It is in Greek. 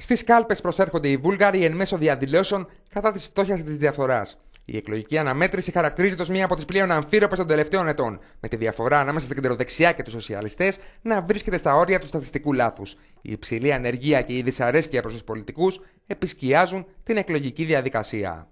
Στις κάλπες προσέρχονται οι Βούλγαροι εν μέσω διαδηλώσεων κατά της φτώχειας και της διαφθοράς. Η εκλογική αναμέτρηση χαρακτηρίζεται ως μία από τις πλέον αμφίροπες των τελευταίων ετών, με τη διαφορά ανάμεσα στην κεντροδεξιά και τους σοσιαλιστές να βρίσκεται στα όρια του στατιστικού λάθους. Η υψηλή ανεργία και η δυσαρέσκεια προς τους πολιτικούς επισκιάζουν την εκλογική διαδικασία.